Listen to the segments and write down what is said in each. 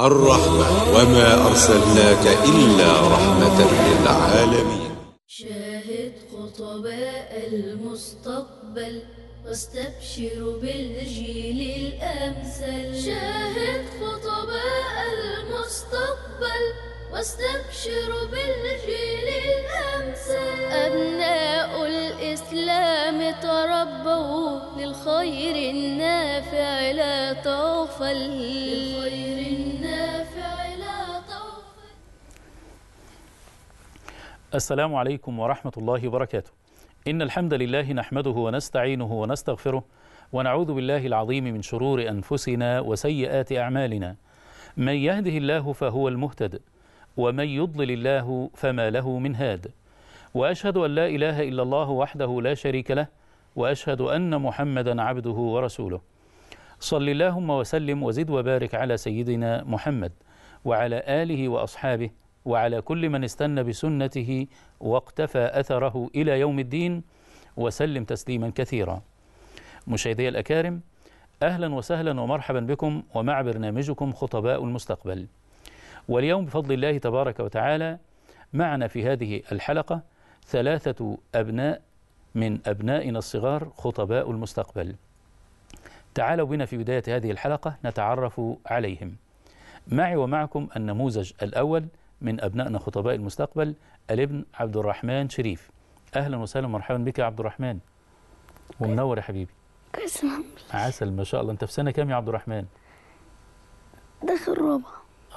الرحمة وما أرسلناك إلا رحمة للعالمين شاهد خطباء المستقبل واستبشر بالجيل الأمثل شاهد خطباء المستقبل واستبشر بالجيل الأمثل أبناء الإسلام تربوا للخير النافع لا تغفل للخير النافع السلام عليكم ورحمة الله وبركاته إن الحمد لله نحمده ونستعينه ونستغفره ونعوذ بالله العظيم من شرور أنفسنا وسيئات أعمالنا من يهده الله فهو المهتد ومن يضلل الله فما له من هاد وأشهد أن لا إله إلا الله وحده لا شريك له وأشهد أن محمدا عبده ورسوله صل اللهم وسلم وزد وبارك على سيدنا محمد وعلى آله وأصحابه وعلى كل من استنى بسنته واقتفى أثره إلى يوم الدين وسلم تسليما كثيرا مشاهدي الأكارم أهلا وسهلا ومرحبا بكم ومع برنامجكم خطباء المستقبل واليوم بفضل الله تبارك وتعالى معنا في هذه الحلقة ثلاثة أبناء من أبنائنا الصغار خطباء المستقبل تعالوا بنا في بداية هذه الحلقة نتعرف عليهم معي ومعكم النموذج الأول من أبنائنا خطباء المستقبل الابن عبد الرحمن شريف أهلا وسهلا ومرحبا بك يا عبد الرحمن ومنور يا حبيبي عسل ما شاء الله أنت في سنة كام يا عبد الرحمن داخل رابع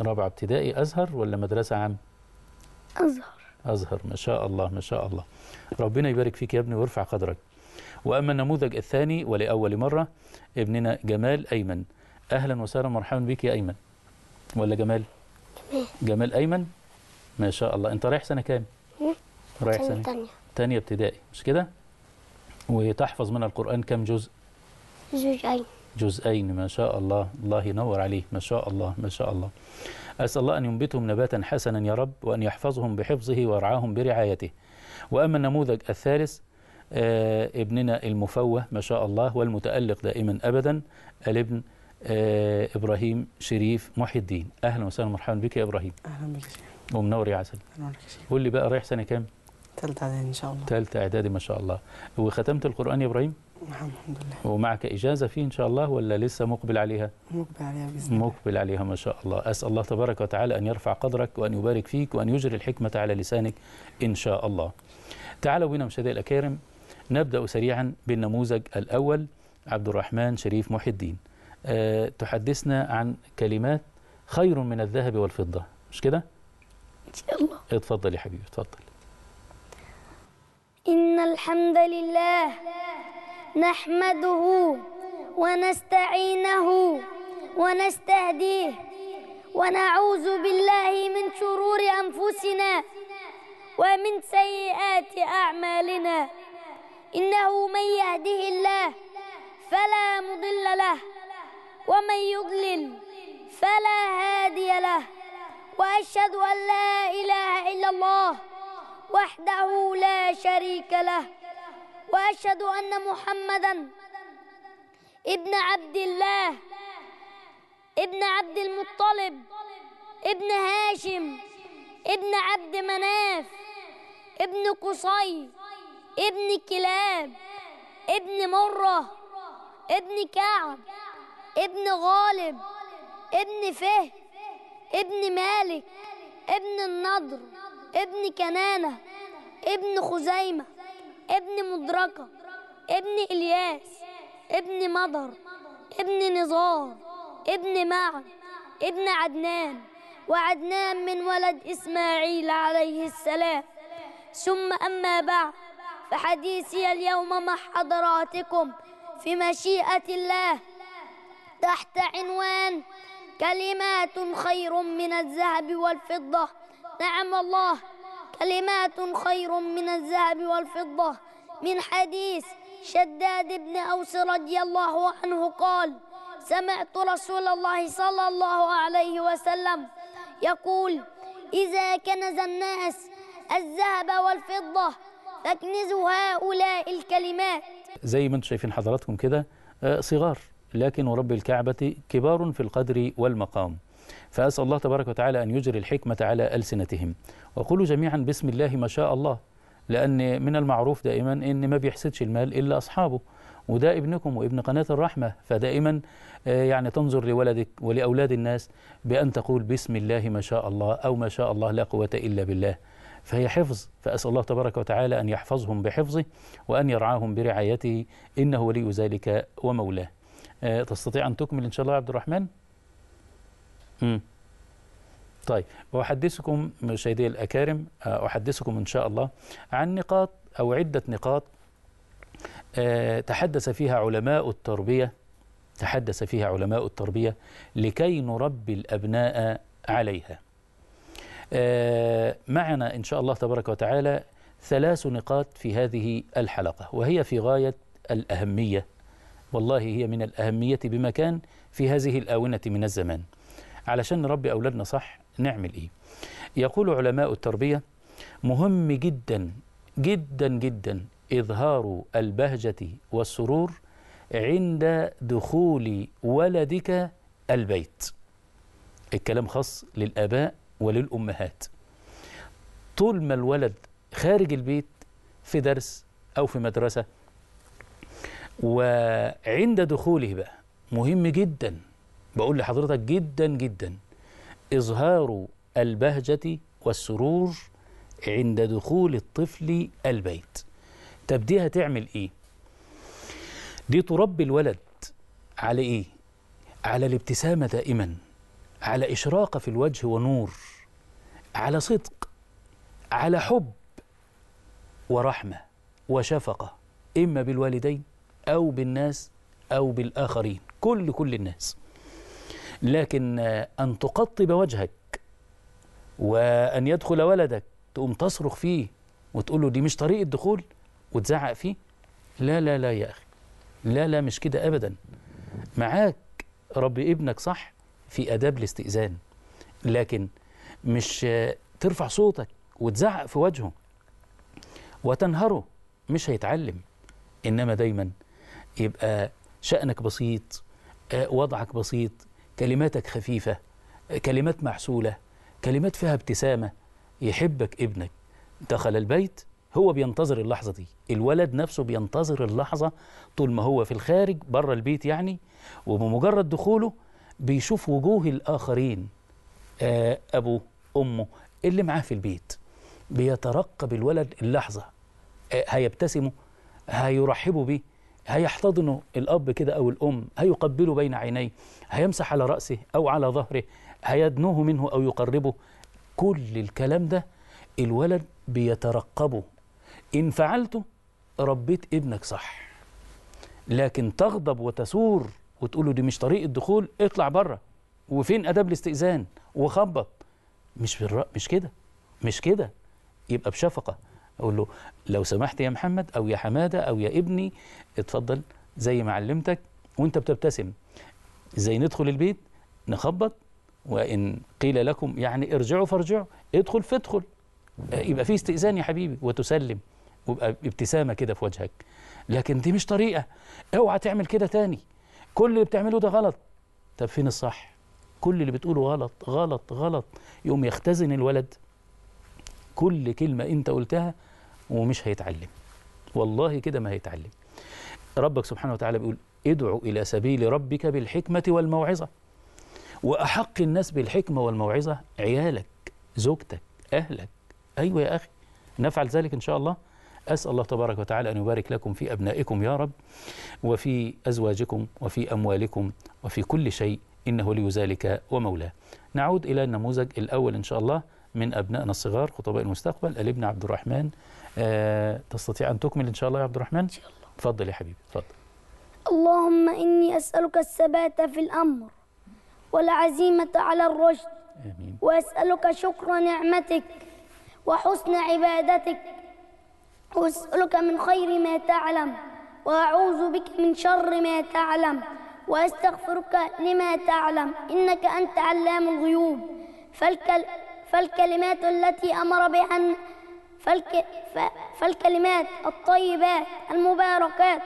رابع ابتدائي أزهر ولا مدرسة عام أزهر أزهر ما شاء الله ما شاء الله ربنا يبارك فيك يا ابني ويرفع قدرك وأما النموذج الثاني ولأول مرة ابننا جمال أيمن أهلا وسهلا مرحبا بك يا أيمن ولا جمال جمال ايمن ما شاء الله انت رايح سنه كام إيه؟ رايح سنه تانية ثانيه ابتدائي مش كده وتحفظ من القران كم جزء جزئين جزئين ما شاء الله الله ينور عليه ما شاء الله ما شاء الله أسأل الله أن ينبتهم نباتا حسنا يا رب وأن يحفظهم بحفظه ويرعاهم برعايته وأما النموذج الثالث آه ابننا المفوه ما شاء الله والمتألق دائما أبدا الابن آه، ابراهيم شريف محي الدين اهلا وسهلا مرحبا بك يا ابراهيم اهلا بك ومنور يا عسل قول لي بقى رايح سنه كام ثالثه اعدادي ان شاء الله ثالثه اعدادي ما شاء الله وختمت القران يا ابراهيم نعم، الحمد لله ومعك إجازة فيه إن شاء الله ولا لسه مقبل عليها مقبل عليها بإذن الله مقبل عليها ما شاء الله أسأل الله تبارك وتعالى أن يرفع قدرك وأن يبارك فيك وأن يجري الحكمة على لسانك إن شاء الله تعالوا بنا مشاهدي الأكارم نبدأ سريعا بالنموذج الأول عبد الرحمن شريف محي الدين آه، تحدثنا عن كلمات خير من الذهب والفضة مش كده؟ إن شاء الله اتفضل يا حبيبي اتفضل إن الحمد لله نحمده ونستعينه ونستهديه ونعوذ بالله من شرور أنفسنا ومن سيئات أعمالنا إنه من يهده الله فلا مضل له ومن يضلل فلا هادي له وأشهد أن لا إله إلا الله وحده لا شريك له وأشهد أن محمدا ابن عبد الله ابن عبد المطلب ابن هاشم ابن عبد مناف ابن قصي ابن كلاب ابن مرة ابن كعب ابن غالب ابن فه ابن مالك ابن النضر ابن كنانة ابن خزيمة ابن مدركة ابن إلياس ابن مضر ابن نزار ابن معن ابن عدنان وعدنان من ولد إسماعيل عليه السلام ثم أما بعد فحديثي اليوم مع حضراتكم في مشيئة الله تحت عنوان كلمات خير من الذهب والفضة نعم الله كلمات خير من الذهب والفضة من حديث شداد بن أوس رضي الله عنه قال سمعت رسول الله صلى الله عليه وسلم يقول إذا كنز الناس الذهب والفضة فاكنزوا هؤلاء الكلمات زي ما انتم شايفين حضراتكم كده آه، صغار لكن ورب الكعبة كبار في القدر والمقام فأسأل الله تبارك وتعالى أن يجري الحكمة على ألسنتهم وقولوا جميعا بسم الله ما شاء الله لأن من المعروف دائما أن ما بيحسدش المال إلا أصحابه وده ابنكم وابن قناة الرحمة فدائما آه، يعني تنظر لولدك ولأولاد الناس بأن تقول بسم الله ما شاء الله أو ما شاء الله لا قوة إلا بالله فهي حفظ فأسأل الله تبارك وتعالى أن يحفظهم بحفظه وأن يرعاهم برعايته إنه ولي ذلك ومولاه آه، تستطيع أن تكمل إن شاء الله يا عبد الرحمن مم. طيب وأحدثكم مشاهدي الأكارم آه، أحدثكم إن شاء الله عن نقاط أو عدة نقاط آه، تحدث فيها علماء التربية تحدث فيها علماء التربية لكي نربي الأبناء عليها معنا إن شاء الله تبارك وتعالى ثلاث نقاط في هذه الحلقة وهي في غاية الأهمية والله هي من الأهمية بمكان في هذه الآونة من الزمان علشان نربي أولادنا صح نعمل إيه يقول علماء التربية مهم جدا جدا جدا إظهار البهجة والسرور عند دخول ولدك البيت الكلام خاص للآباء وللأمهات طول ما الولد خارج البيت في درس أو في مدرسة وعند دخوله بقى مهم جدا بقول لحضرتك جدا جدا إظهار البهجة والسرور عند دخول الطفل البيت طب دي هتعمل إيه؟ دي تربي الولد على إيه؟ على الابتسامة دائما على اشراق في الوجه ونور على صدق على حب ورحمة وشفقة إما بالوالدين أو بالناس أو بالآخرين كل كل الناس لكن أن تقطب وجهك وأن يدخل ولدك تقوم تصرخ فيه وتقول له دي مش طريق الدخول وتزعق فيه لا لا لا يا أخي لا لا مش كده أبدا معاك ربي ابنك صح في أداب الاستئذان لكن مش ترفع صوتك وتزعق في وجهه وتنهره مش هيتعلم إنما دايما يبقى شأنك بسيط آه، وضعك بسيط كلماتك خفيفة آه، كلمات محسولة كلمات فيها ابتسامة يحبك ابنك دخل البيت هو بينتظر اللحظة دي الولد نفسه بينتظر اللحظة طول ما هو في الخارج بره البيت يعني وبمجرد دخوله بيشوف وجوه الآخرين آه، أبوه أمه اللي معاه في البيت بيترقب الولد اللحظة هيبتسموا هيرحبوا بيه هيحتضنه الأب كده أو الأم هيقبله بين عينيه هيمسح على رأسه أو على ظهره هيدنوه منه أو يقربه كل الكلام ده الولد بيترقبه إن فعلته ربيت ابنك صح لكن تغضب وتثور وتقول له دي مش طريق الدخول اطلع بره وفين اداب الاستئذان وخبط مش مش كده مش كده يبقى بشفقه اقول له لو سمحت يا محمد او يا حماده او يا ابني اتفضل زي ما علمتك وانت بتبتسم ازاي ندخل البيت نخبط وان قيل لكم يعني ارجعوا فارجعوا ادخل فادخل يبقى في استئذان يا حبيبي وتسلم ويبقى ابتسامه كده في وجهك لكن دي مش طريقه اوعى تعمل كده تاني كل اللي بتعمله ده غلط طب فين الصح كل اللي بتقوله غلط غلط غلط يقوم يختزن الولد كل كلمة أنت قلتها ومش هيتعلم والله كده ما هيتعلم ربك سبحانه وتعالى بيقول ادعو إلى سبيل ربك بالحكمة والموعظة وأحق الناس بالحكمة والموعظة عيالك زوجتك أهلك أيوة يا أخي نفعل ذلك إن شاء الله أسأل الله تبارك وتعالى أن يبارك لكم في أبنائكم يا رب وفي أزواجكم وفي أموالكم وفي كل شيء إنه لي ذلك ومولاه نعود إلى النموذج الأول إن شاء الله من أبنائنا الصغار خطباء المستقبل الابن عبد الرحمن آه، تستطيع أن تكمل إن شاء الله يا عبد الرحمن إن شاء الله تفضل يا حبيبي تفضل اللهم إني أسألك الثبات في الأمر والعزيمة على الرشد آمين. وأسألك شكر نعمتك وحسن عبادتك وأسألك من خير ما تعلم وأعوذ بك من شر ما تعلم وأستغفرك لما تعلم إنك أنت علام الغيوب فالكل فالكلمات التي أمر بها فالك فالكلمات الطيبات المباركات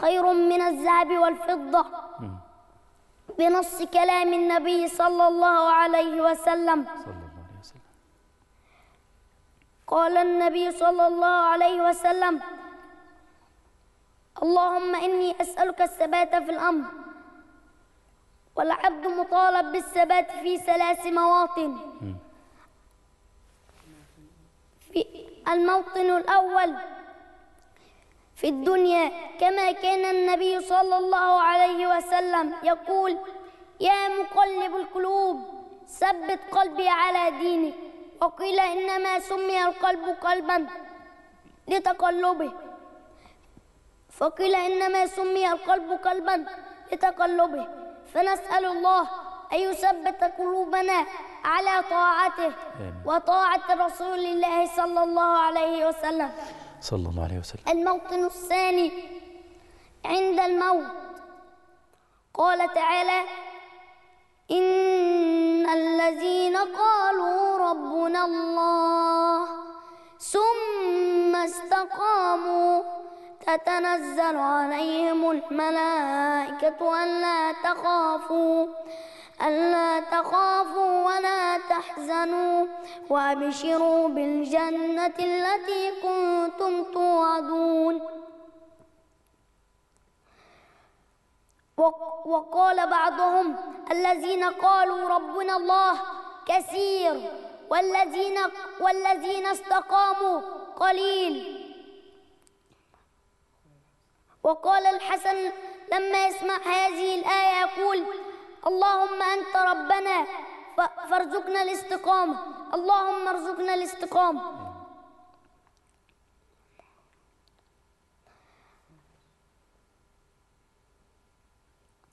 خير من الذهب والفضة بنص كلام النبي صلى الله عليه وسلم قال النبي صلى الله عليه وسلم اللهم إني أسألك الثبات في الأمر والعبد مطالب بالثبات في ثلاث مواطن في الموطن الأول في الدنيا كما كان النبي صلى الله عليه وسلم يقول يا مقلب القلوب ثبت قلبي على دينك وقيل إنما سمي القلب قلبا لتقلبه فقيل إنما سمي القلب قلبا لتقلبه فنسأل الله أن يثبت قلوبنا على طاعته وطاعة رسول الله صلى الله عليه وسلم صلى الله عليه وسلم الموطن الثاني عند الموت قال تعالى إن الذين قالوا ربنا الله ثم استقاموا تتنزل عليهم الملائكة ألا تخافوا ألا تخافوا ولا تحزنوا وأبشروا بالجنة التي كنتم توعدون وقال بعضهم الذين قالوا ربنا الله كثير والذين والذين استقاموا قليل وقال الحسن لما يسمع هذه الآية يقول اللهم أنت ربنا فارزقنا الاستقامة اللهم ارزقنا الاستقامة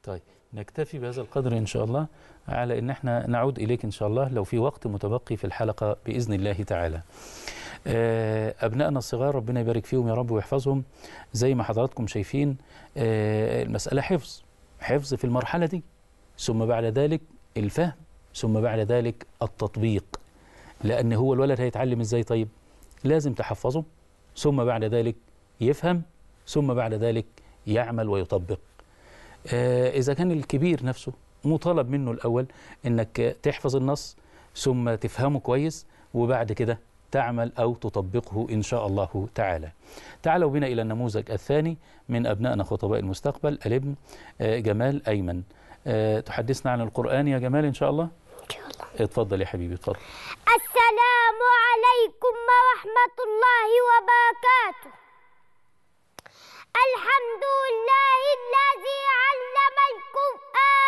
طيب نكتفي بهذا القدر إن شاء الله على أن احنا نعود إليك إن شاء الله لو في وقت متبقي في الحلقة بإذن الله تعالى آه، أبنائنا الصغار ربنا يبارك فيهم يا رب ويحفظهم زي ما حضراتكم شايفين آه، المسألة حفظ حفظ في المرحلة دي ثم بعد ذلك الفهم ثم بعد ذلك التطبيق لأن هو الولد هيتعلم إزاي طيب لازم تحفظه ثم بعد ذلك يفهم ثم بعد ذلك يعمل ويطبق آه إذا كان الكبير نفسه مطالب منه الأول أنك تحفظ النص ثم تفهمه كويس وبعد كده تعمل أو تطبقه إن شاء الله تعالى تعالوا بنا إلى النموذج الثاني من أبنائنا خطباء المستقبل الابن آه، جمال أيمن آه، تحدثنا عن القرآن يا جمال إن شاء الله اتفضل يا حبيبي اتفضل السلام عليكم ورحمة الله وبركاته الحمد لله الذي علم القرآن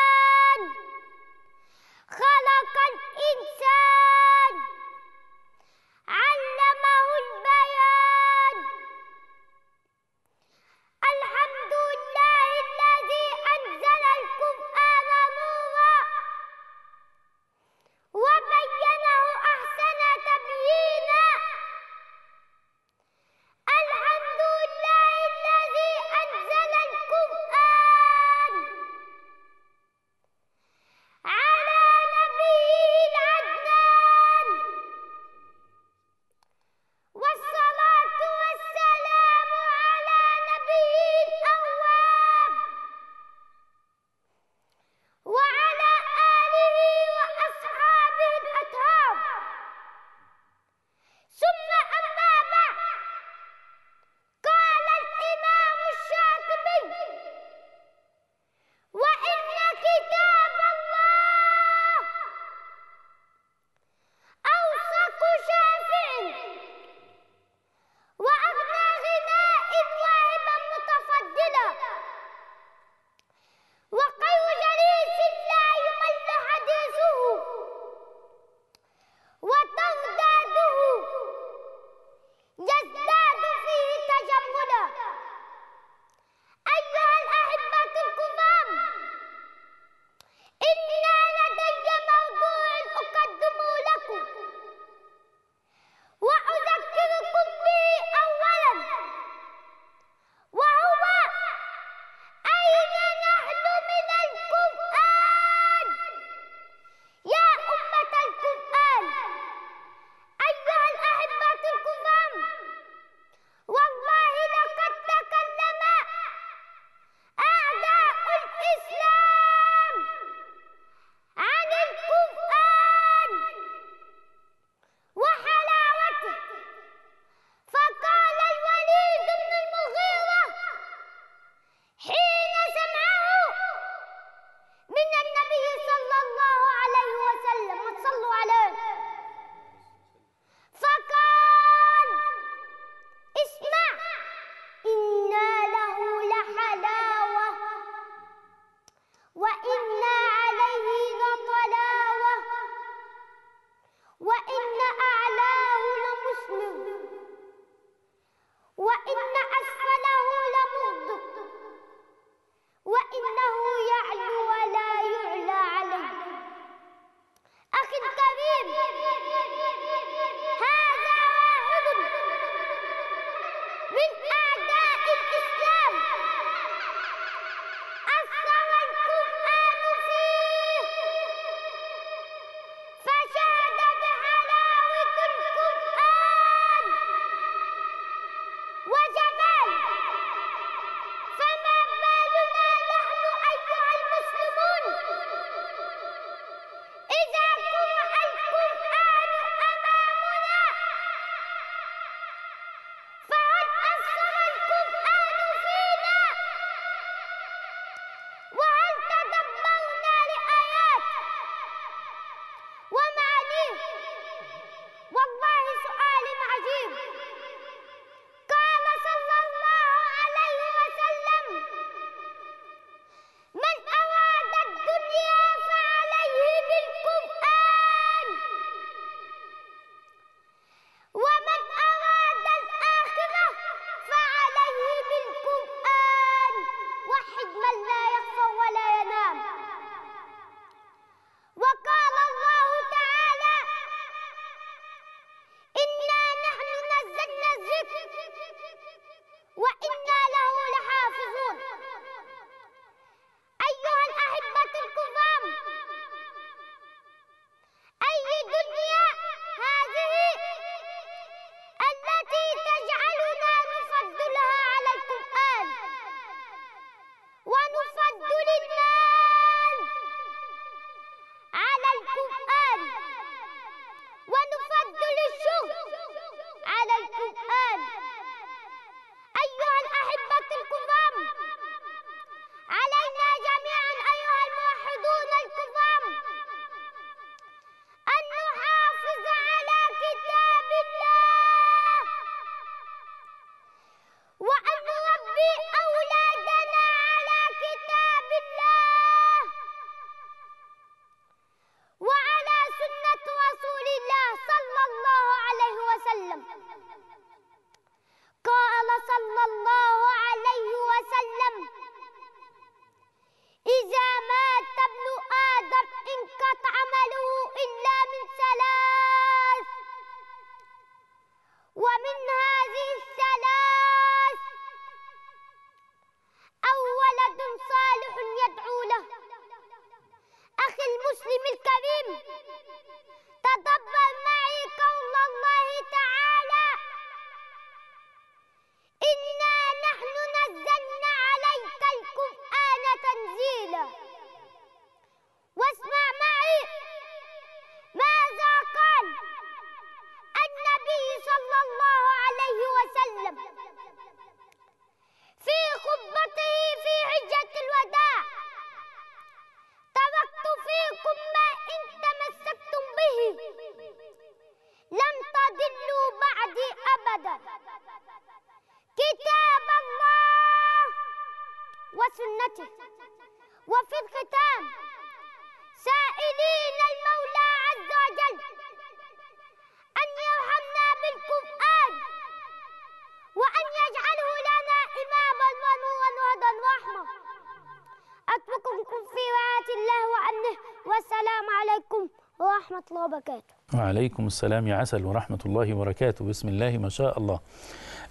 السلام عليكم ورحمة الله وبركاته وعليكم السلام يا عسل ورحمة الله وبركاته بسم الله ما شاء الله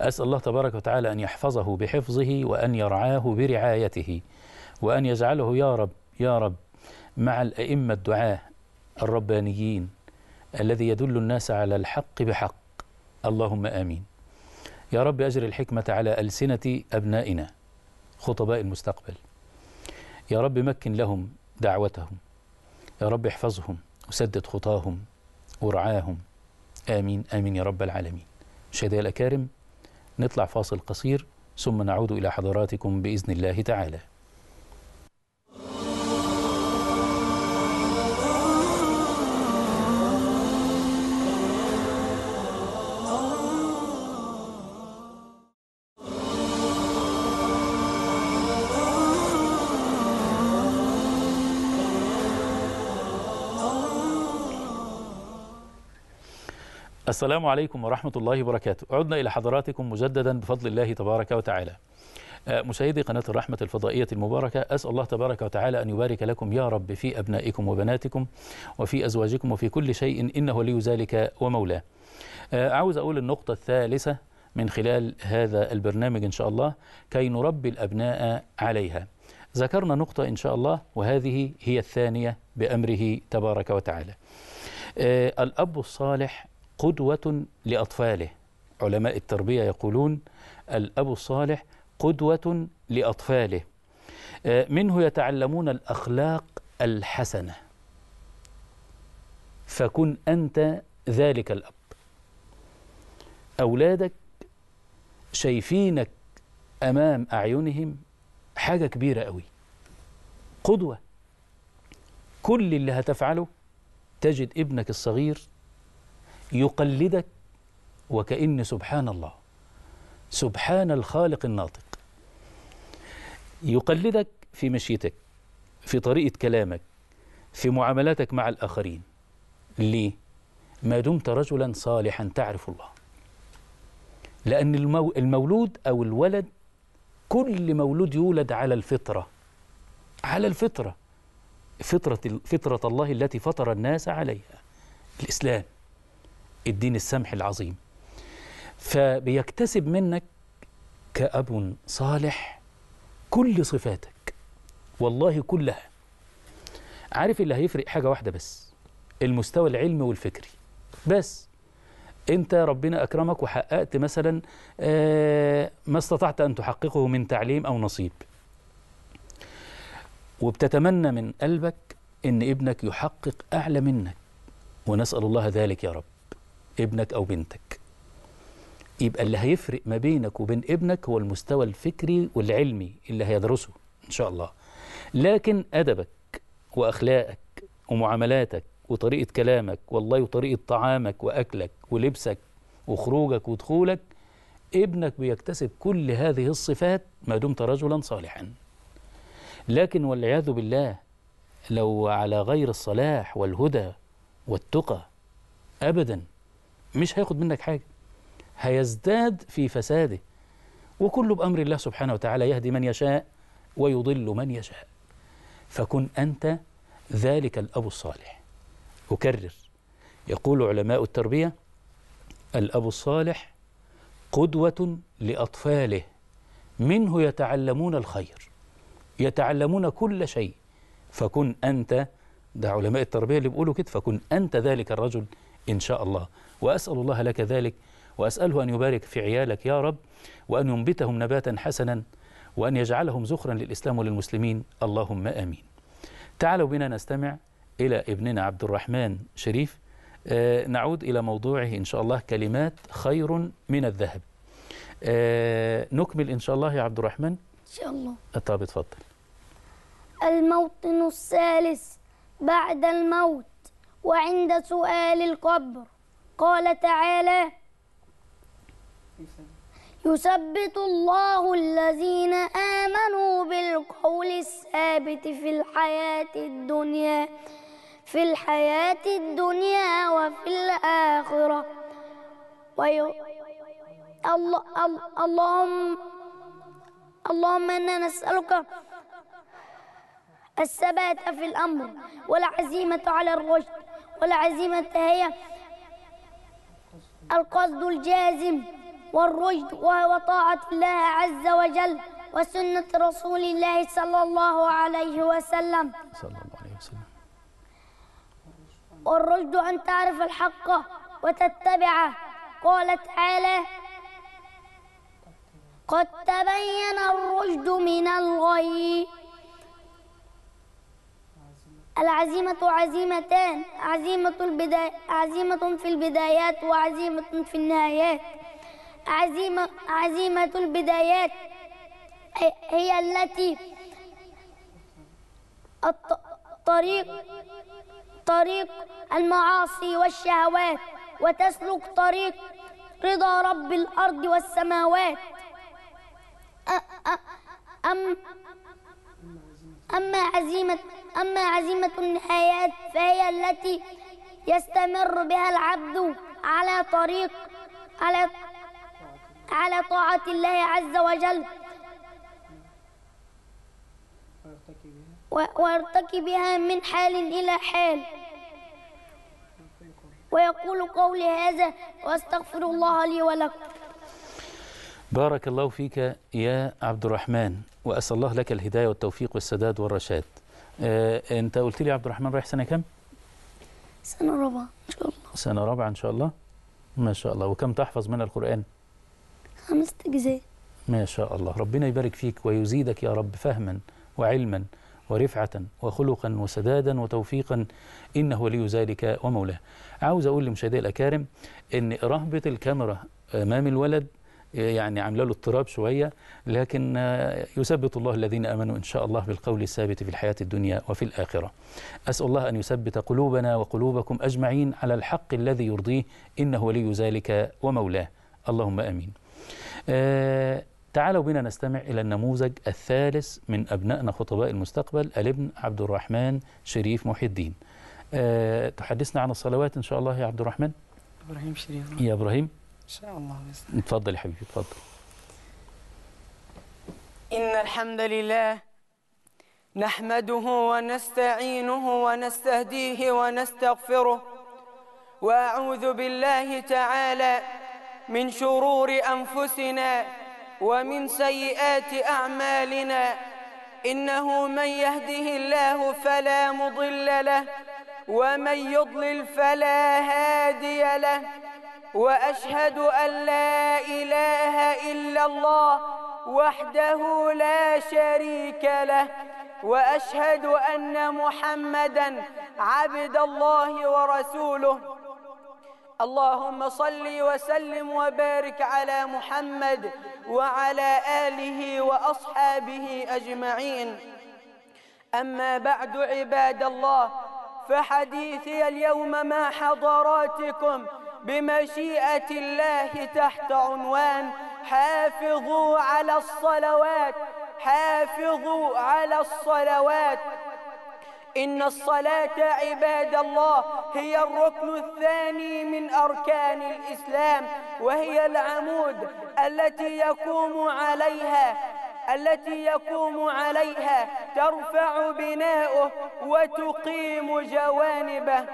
أسأل الله تبارك وتعالى أن يحفظه بحفظه وأن يرعاه برعايته وأن يجعله يا رب يا رب مع الأئمة الدعاة الربانيين الذي يدل الناس على الحق بحق اللهم آمين يا رب أجر الحكمة على ألسنة أبنائنا خطباء المستقبل يا رب مكن لهم دعوتهم يا رب احفظهم وسدد خطاهم ورعاهم آمين آمين يا رب العالمين مشاهدينا الأكارم نطلع فاصل قصير ثم نعود إلى حضراتكم بإذن الله تعالى السلام عليكم ورحمة الله وبركاته عدنا إلى حضراتكم مجددا بفضل الله تبارك وتعالى آه، مشاهدي قناة الرحمة الفضائية المباركة أسأل الله تبارك وتعالى أن يبارك لكم يا رب في أبنائكم وبناتكم وفي أزواجكم وفي كل شيء إنه لي ذلك ومولاه آه، عاوز أقول النقطة الثالثة من خلال هذا البرنامج إن شاء الله كي نربي الأبناء عليها ذكرنا نقطة إن شاء الله وهذه هي الثانية بأمره تبارك وتعالى آه، الأب الصالح قدوة لأطفاله علماء التربية يقولون الأب الصالح قدوة لأطفاله آه، منه يتعلمون الأخلاق الحسنة فكن أنت ذلك الأب أولادك شايفينك أمام أعينهم حاجة كبيرة قوي قدوة كل اللي هتفعله تجد ابنك الصغير يقلدك وكأن سبحان الله سبحان الخالق الناطق يقلدك في مشيتك في طريقة كلامك في معاملاتك مع الآخرين ليه؟ ما دمت رجلا صالحا تعرف الله لأن المولود أو الولد كل مولود يولد على الفطرة على الفطرة فطرة, فطرة الله التي فطر الناس عليها الإسلام الدين السمح العظيم فبيكتسب منك كأب صالح كل صفاتك والله كلها عارف اللي هيفرق حاجة واحدة بس المستوى العلمي والفكري بس انت ربنا أكرمك وحققت مثلا آه، ما استطعت أن تحققه من تعليم أو نصيب وبتتمنى من قلبك ان ابنك يحقق أعلى منك ونسأل الله ذلك يا رب ابنك أو بنتك يبقى اللي هيفرق ما بينك وبين ابنك هو المستوى الفكري والعلمي اللي هيدرسه إن شاء الله لكن أدبك وأخلاقك ومعاملاتك وطريقة كلامك والله وطريقة طعامك وأكلك ولبسك وخروجك ودخولك ابنك بيكتسب كل هذه الصفات ما دمت رجلا صالحا لكن والعياذ بالله لو على غير الصلاح والهدى والتقى أبدا مش هياخد منك حاجة هيزداد في فساده وكله بأمر الله سبحانه وتعالى يهدي من يشاء ويضل من يشاء فكن أنت ذلك الأب الصالح أكرر يقول علماء التربية الأب الصالح قدوة لأطفاله منه يتعلمون الخير يتعلمون كل شيء فكن أنت ده علماء التربية اللي بيقولوا كده فكن أنت ذلك الرجل إن شاء الله وأسأل الله لك ذلك وأسأله أن يبارك في عيالك يا رب وأن ينبتهم نباتا حسنا وأن يجعلهم زخرا للإسلام وللمسلمين اللهم آمين تعالوا بنا نستمع إلى ابننا عبد الرحمن شريف آه، نعود إلى موضوعه إن شاء الله كلمات خير من الذهب آه، نكمل إن شاء الله يا عبد الرحمن إن شاء الله طب اتفضل الموطن الثالث بعد الموت وعند سؤال القبر قال تعالى يثبت الله الذين آمنوا بالقول الثابت في الحياة الدنيا في الحياة الدنيا وفي الآخرة وي... الله... اللهم اللهم إنا نسألك الثبات في الأمر والعزيمة على الرشد والعزيمة هي القصد الجازم والرشد وطاعة الله عز وجل وسنة رسول الله صلى الله عليه وسلم صلى الله عليه وسلم والرشد أن تعرف الحق وتتبعه قال تعالى قد تبين الرشد من الغيب العزيمة عزيمتان عزيمة, البداية عزيمة في البدايات وعزيمة في النهايات عزيمة, عزيمة البدايات هي التي الطريق طريق المعاصي والشهوات وتسلك طريق رضا رب الأرض والسماوات أم أما عزيمة أما عزيمة الحياة فهي التي يستمر بها العبد على طريق على على طاعة الله عز وجل بها من حال إلى حال ويقول قولي هذا وأستغفر الله لي ولكم بارك الله فيك يا عبد الرحمن وأسأل الله لك الهداية والتوفيق والسداد والرشاد آه انت قلت لي عبد الرحمن رايح سنه كام سنه رابعه ان شاء الله سنه رابعه ان شاء الله ما شاء الله وكم تحفظ من القران خمس اجزاء ما شاء الله ربنا يبارك فيك ويزيدك يا رب فهما وعلما ورفعة وخلقا وسدادا وتوفيقا إنه ولي ذلك ومولاه عاوز أقول لمشاهدي الأكارم أن رهبة الكاميرا أمام الولد يعني عامله له اضطراب شويه لكن يثبت الله الذين امنوا ان شاء الله بالقول الثابت في الحياه الدنيا وفي الاخره. اسال الله ان يثبت قلوبنا وقلوبكم اجمعين على الحق الذي يرضيه انه ولي ذلك ومولاه. اللهم امين. آه، تعالوا بنا نستمع إلى النموذج الثالث من أبنائنا خطباء المستقبل الابن عبد الرحمن شريف محي الدين آه، تحدثنا عن الصلوات إن شاء الله يا عبد الرحمن إبراهيم شريف يا إبراهيم شاء الله بس. اتفضل يا حبيبي اتفضل إن الحمد لله نحمده ونستعينه ونستهديه ونستغفره وأعوذ بالله تعالى من شرور أنفسنا ومن سيئات أعمالنا إنه من يهده الله فلا مضل له ومن يضلل فلا هادي له واشهد ان لا اله الا الله وحده لا شريك له واشهد ان محمدا عبد الله ورسوله اللهم صل وسلم وبارك على محمد وعلى اله واصحابه اجمعين اما بعد عباد الله فحديثي اليوم مع حضراتكم بمشيئة الله تحت عنوان حافظوا على الصلوات حافظوا على الصلوات إن الصلاة عباد الله هي الركن الثاني من أركان الإسلام وهي العمود التي يقوم عليها التي يقوم عليها ترفع بناؤه وتقيم جوانبه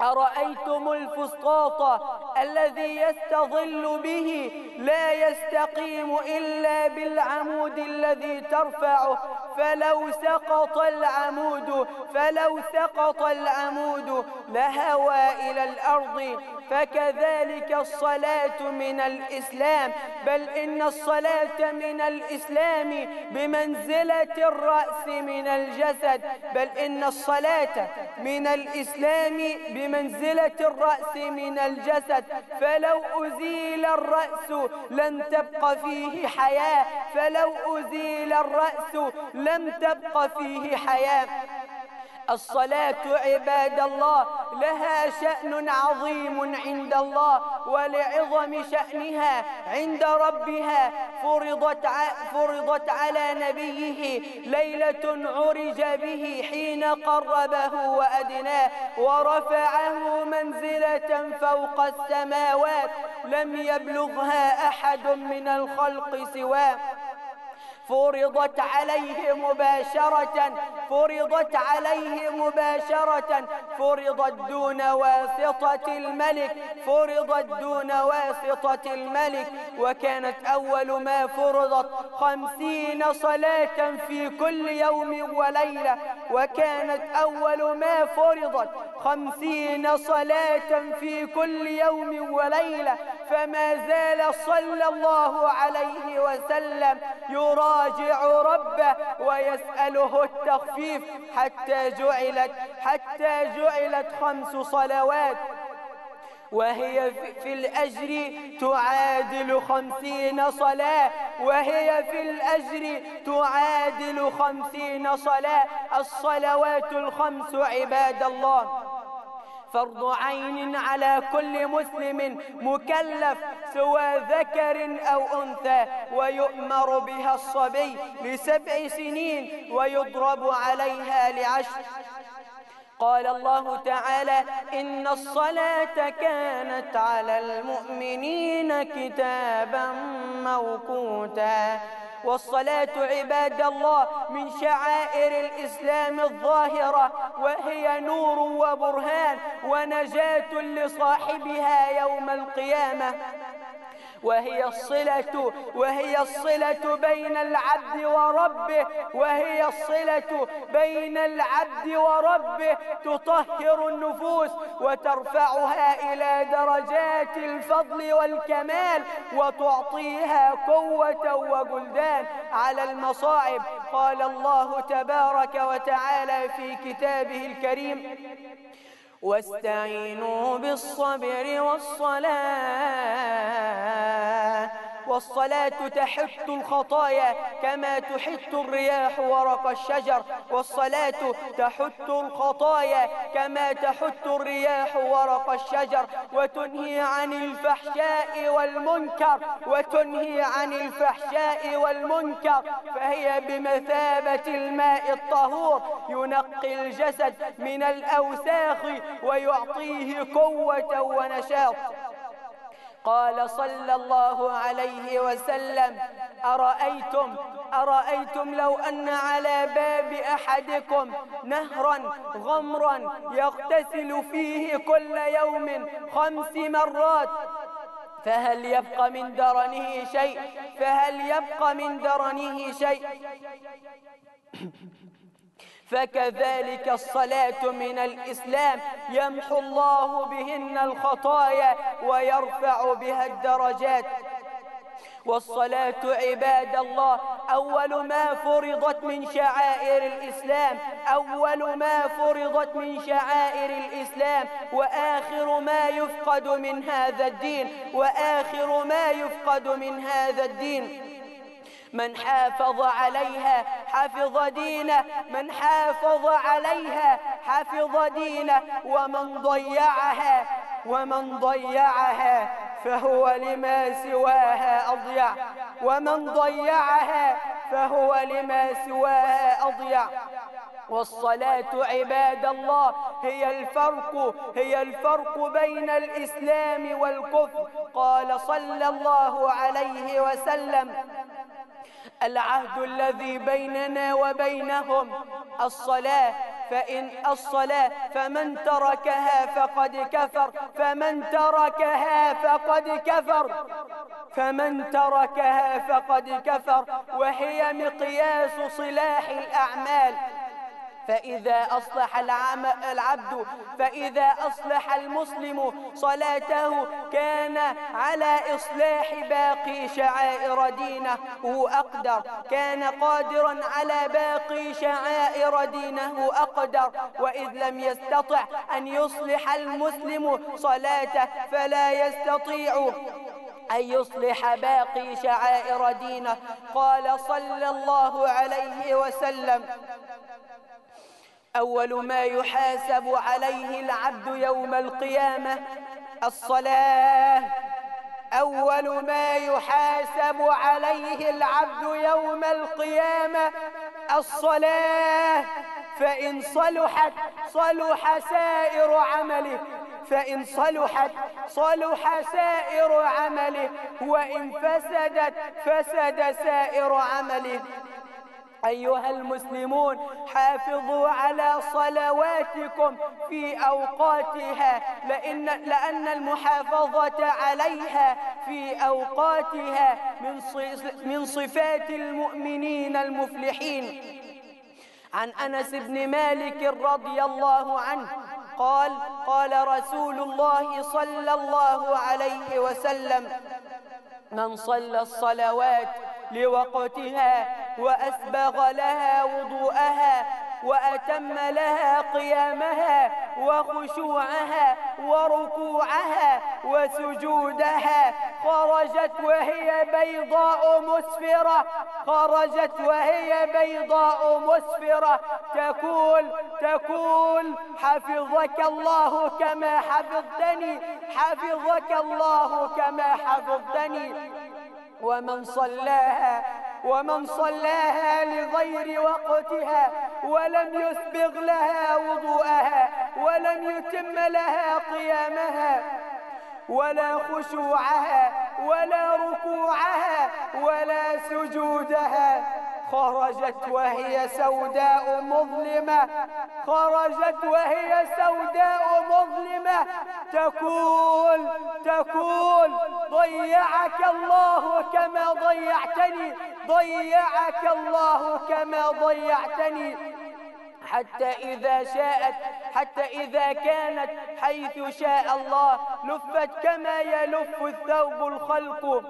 أرأيتم الفسطاط الذي يستظل به لا يستقيم إلا بالعمود الذي ترفعه فلو سقط العمود فلو سقط العمود لهوى إلى الأرض فكذلك الصلاة من الإسلام بل إن الصلاة من الإسلام بمنزلة الرأس من الجسد بل إن الصلاة من الإسلام بمنزلة بمنزلة الرأس من الجسد فلو أزيل الرأس لم تبقى فيه حياة فلو أزيل الرأس لم تبقى فيه حياة الصلاة عباد الله لها شأن عظيم عند الله ولعظم شأنها عند ربها فرضت, فرضت على نبيه ليلة عرج به حين قربه وأدناه ورفعه منزلة فوق السماوات لم يبلغها أحد من الخلق سواه فرضت عليه مباشرة فرضت عليه مباشرة فرضت دون واسطة الملك فرضت دون واسطة الملك وكانت أول ما فرضت خمسين صلاة في كل يوم وليلة وكانت أول ما فرضت خمسين صلاة في كل يوم وليلة فما زال صلى الله عليه وسلم يراجع ربه ويسأله التخفيف حتى جعلت حتى جعلت خمس صلوات وهي في الأجر تعادل خمسين صلاة وهي في الأجر تعادل خمسين صلاة الصلوات الخمس عباد الله فرض عين على كل مسلم مكلف سوى ذكر أو أنثى ويؤمر بها الصبي لسبع سنين ويضرب عليها لعشر قال الله تعالى إن الصلاة كانت على المؤمنين كتابا موقوتا والصلاة عباد الله من شعائر الإسلام الظاهرة وهي نور وبرهان ونجاة لصاحبها يوم القيامة وهي الصلة وهي الصلة بين العبد وربه وهي الصلة بين العبد وربه تطهر النفوس وترفعها إلى درجات الفضل والكمال وتعطيها قوة وجلدان على المصاعب قال الله تبارك وتعالى في كتابه الكريم واستعينوا بالصبر والصلاه والصلاة تحط الخطايا كما تحط الرياح ورق الشجر والصلاة تحط الخطايا كما تحط الرياح ورق الشجر وتنهي عن الفحشاء والمنكر وتنهي عن الفحشاء والمنكر فهي بمثابة الماء الطهور ينقي الجسد من الأوساخ ويعطيه قوة ونشاط قال صلى الله عليه وسلم أرأيتم أرأيتم لو أن على باب أحدكم نهرا غمرا يغتسل فيه كل يوم خمس مرات فهل يبقى من درنه شيء فهل يبقى من درنه شيء فكذلك الصلاة من الإسلام يمحو الله بهن الخطايا ويرفع بها الدرجات والصلاة عباد الله أول ما فرضت من شعائر الإسلام أول ما فرضت من شعائر الإسلام وآخر ما يفقد من هذا الدين وآخر ما يفقد من هذا الدين من حافظ عليها حفظ دينه من حافظ عليها حفظ دينه ومن ضيعها ومن ضيعها فهو لما سواها أضيع ومن ضيعها فهو لما سواها أضيع والصلاة عباد الله هي الفرق هي الفرق بين الإسلام والكفر قال صلى الله عليه وسلم العهد الذي بيننا وبينهم الصلاة فإن الصلاة فمن تركها فقد كفر فمن تركها فقد كفر فمن تركها فقد كفر وهي مقياس صلاح الأعمال فإذا أصلح العبد فإذا أصلح المسلم صلاته كان على إصلاح باقي شعائر دينه هو أقدر كان قادرا على باقي شعائر دينه أقدر وإذ لم يستطع أن يصلح المسلم صلاته فلا يستطيع أن يصلح باقي شعائر دينه قال صلى الله عليه وسلم أول ما يحاسب عليه العبد يوم القيامة الصلاة أول ما يحاسب عليه العبد يوم القيامة الصلاة فإن صلحت صلح سائر عمله فإن صلحت صلح سائر عمله وإن فسدت فسد سائر عمله أيها المسلمون حافظوا على صلواتكم في أوقاتها لأن, لأن المحافظة عليها في أوقاتها من, من صفات المؤمنين المفلحين عن أنس بن مالك رضي الله عنه قال قال رسول الله صلى الله عليه وسلم من صلى الصلوات لوقتها وأسبغ لها وضوءها وأتم لها قيامها وخشوعها وركوعها وسجودها خرجت وهي بيضاء مسفرة خرجت وهي بيضاء مسفرة تقول تقول حفظك الله كما حفظتني حفظك الله كما حفظتني ومن صلاها ومن صلاها لغير وقتها ولم يسبغ لها وضوءها ولم يتم لها قيامها ولا خشوعها ولا ركوعها ولا سجودها خرجت وهي سوداء مظلمة خرجت وهي سوداء مظلمة تقول تقول ضيعك الله كما ضيعتني ضيعك الله كما ضيعتني حتى إذا شاءت حتى إذا كانت حيث شاء الله لفت كما يلف الثوب الخلق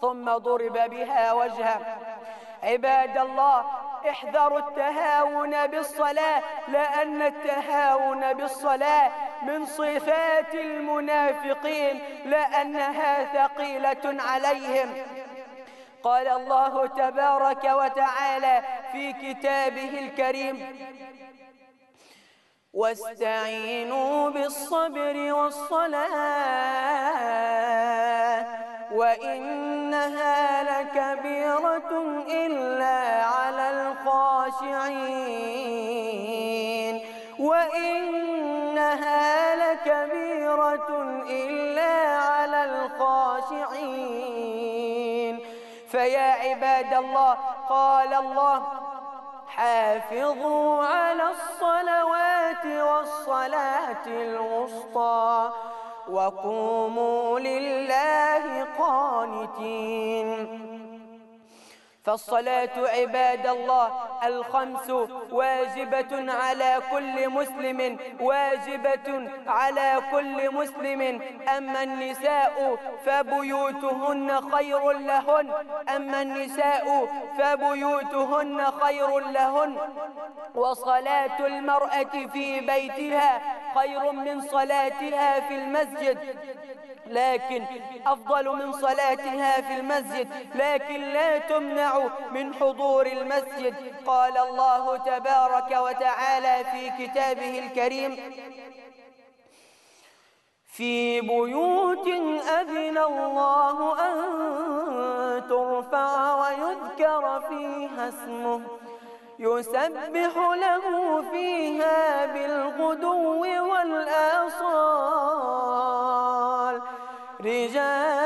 ثم ضرب بها وجهه عباد الله احذروا التهاون بالصلاة لأن التهاون بالصلاة من صفات المنافقين لأنها ثقيلة عليهم قال الله تبارك وتعالى في كتابه الكريم واستعينوا بالصبر والصلاة وإنها لكبيرة إلا على الخاشعين وإنها لكبيرة إلا على الخاشعين فيا عباد الله قال الله حافظوا على الصلوات والصلاة الوسطى وقوموا لله قانتين فالصلاة عباد الله الخمس واجبة على كل مسلم واجبة على كل مسلم أما النساء فبيوتهن خير لهن أما النساء فبيوتهن خير لهن وصلاة المرأة في بيتها خير من صلاتها في المسجد لكن أفضل من صلاتها في المسجد لكن لا تمنع من حضور المسجد قال الله تبارك وتعالى في كتابه الكريم في بيوت أذن الله أن ترفع ويذكر فيها اسمه يسبح له فيها بالغدو والآصال رجال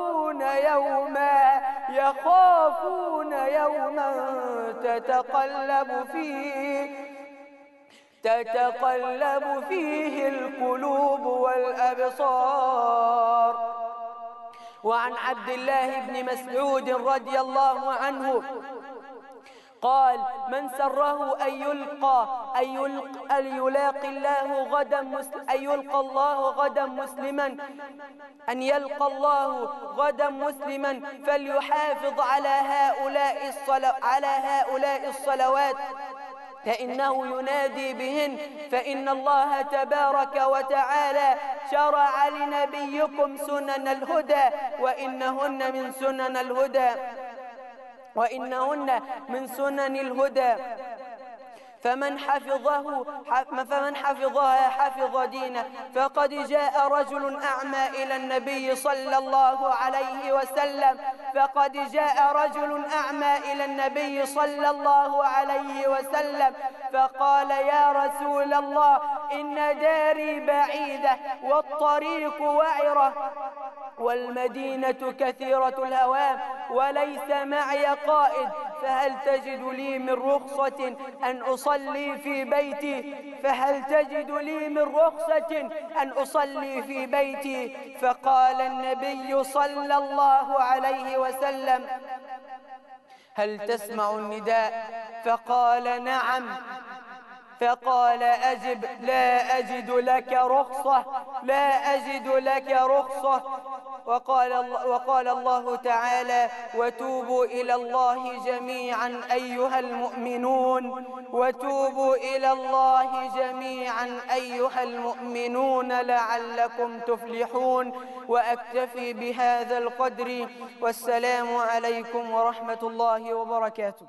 يخافون يوما يخافون يوما تتقلب فيه تتقلب فيه القلوب والأبصار وعن عبد الله بن مسعود رضي الله عنه قال من سره أن يلقى أن يلقى أن يلاقي الله غدا أن يلقى الله غدا مسلما أن يلقى الله غدا مسلما فليحافظ على هؤلاء الصلو على هؤلاء الصلوات فإنه ينادي بهن فإن الله تبارك وتعالى شرع لنبيكم سنن الهدى وإنهن من سنن الهدى وإنهن من سنن الهدى فمن حفظه فمن حفظها حفظ دينه فقد جاء رجل أعمى إلى النبي صلى الله عليه وسلم فقد جاء رجل أعمى إلى النبي صلى الله عليه وسلم فقال يا رسول الله إن داري بعيدة والطريق وعرة والمدينة كثيرة الهوام وليس معي قائد فهل تجد لي من رخصة أن أصلي في بيتي فهل تجد لي من رخصة أن أصلي في بيتي فقال النبي صلى الله عليه وسلم هل تسمع النداء فقال نعم فقال أجب لا أجد لك رخصة لا أجد لك رخصة وقال وقال الله تعالى وتوبوا إلى الله جميعا أيها المؤمنون وتوبوا إلى الله جميعا أيها المؤمنون لعلكم تفلحون وأكتفي بهذا القدر والسلام عليكم ورحمة الله وبركاته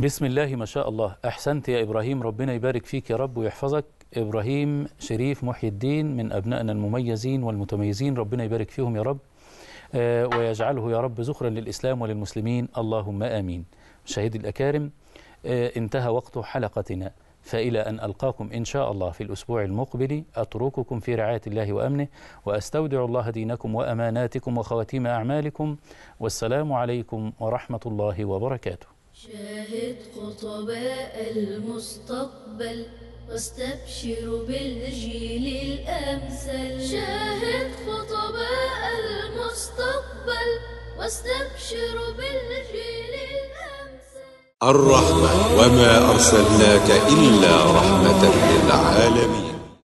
بسم الله ما شاء الله أحسنت يا إبراهيم ربنا يبارك فيك يا رب ويحفظك إبراهيم شريف محي الدين من أبنائنا المميزين والمتميزين ربنا يبارك فيهم يا رب آه، ويجعله يا رب ذخرا للإسلام وللمسلمين اللهم آمين مشاهدي الأكارم آه، انتهى وقت حلقتنا فإلى أن ألقاكم إن شاء الله في الأسبوع المقبل أترككم في رعاية الله وأمنه وأستودع الله دينكم وأماناتكم وخواتيم أعمالكم والسلام عليكم ورحمة الله وبركاته شاهد خطباء المستقبل واستبشر بالجيل الأمثل شاهد خطباء المستقبل واستبشر بالجيل الأمثل الرحمة وما أرسلناك إلا رحمة للعالمين